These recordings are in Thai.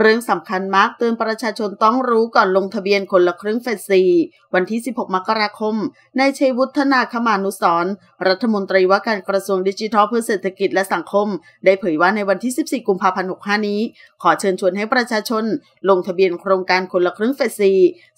เรื่องสำคัญมากเตือนประชาชนต้องรู้ก่อนลงทะเบียนคนละครึ่งเฟสซีวันที่ 16 มกราคมนายชัยวุฒนาคมานุสรรัฐมนตรีว่าการกระทรวงดิจิทัลเพื่อเศรษฐกิจและสังคม ได้เผยว่าในวันที่ 14 กุมภาพันธ์65นี้ ขอเชิญชวนให้ประชาชนลงทะเบียนโครงการคนละครึ่งเฟสซี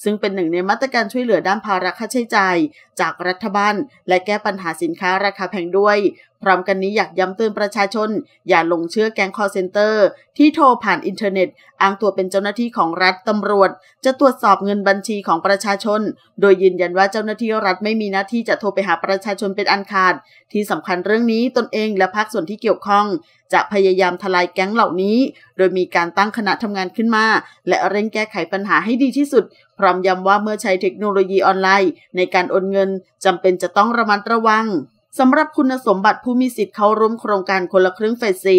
ซึ่งเป็นหนึ่งในมาตรการช่วยเหลือด้านภาระค่าใช้จ่ายจากรัฐบาลและแก้ปัญหาสินค้าราคาแพงด้วยพร้อมกันนี้อยากย้ำเตือนประชาชน อย่าลงเชื่อแก๊งคอเซนเตอร์ที่โทรผ่านอินเทอร์เน็ต อ้างตัวเป็นเจ้าหน้าที่ของรัฐตำรวจ จะตรวจสอบเงินบัญชีของประชาชน โดยยืนยันว่าเจ้าหน้าที่รัฐไม่มีหน้าที่จะโทรไปหาประชาชนเป็นอันขาด ที่สำคัญเรื่องนี้ตนเองและภาคส่วนที่เกี่ยวข้อง จะพยายามทลายแก๊งเหล่านี้ โดยมีการตั้งคณะทำงานขึ้นมา และเร่งแก้ไขปัญหาให้ดีที่สุด พร้อมย้ำว่าเมื่อใช้เทคโนโลยีออนไลน์ ในการโอนเงินจำเป็นจะต้องระมัดระวังสำหรับคุณสมบัติผู้มีสิทธิ์เข้าร่วมโครงการคนละครึ่งเฟสซี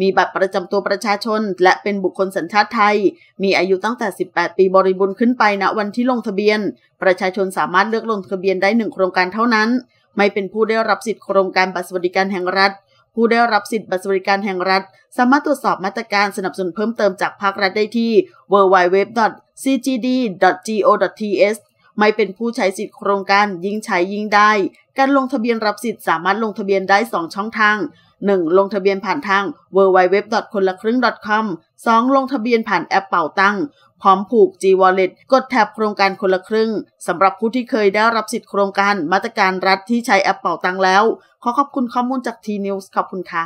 มีบัตรประจำตัวประชาชน และเป็นบุคคลสัญชาติไทย มีอายุตั้งแต่ 18 ปีบริบูรณ์ขึ้นไปณนะวันที่ลงทะเบียน ประชาชนสามารถเลือกลงทะเบียนได้หนึ่งโครงการเท่านั้น ไม่เป็นผู้ได้รับสิทธิ์โครงการบัตรสวัสดิการแห่งรัฐ ผู้ได้รับสิทธิ์บัตรสวัสดิการแห่งรัฐ สามารถตรวจสอบมาตรการสนับสนุนเพิ่มเติมจากภาครัฐได้ที่ www.cgd.go.th ไม่เป็นผู้ใช้สิทธิโครงการยิ่งใช้ยิ่งได้การลงทะเบียนรับสิทธิ์สามารถลงทะเบียนได้ 2ช่องทาง 1. ลงทะเบียนผ่านทาง w w w o n l a ค r ึ่ง .com 2. ลงทะเบียนผ่านแอปเป่าตังพร้อมผูก G-Wallet กดแถบโครงการคนละครึ่ง สำหรับผู้ที่เคยได้รับสิทธิโครงการมาตรการรัฐที่ใช้แอปเป่าตังแล้ว ขอขอบคุณข้อมูลจากทีนิวส์ขอบคุณค่ะ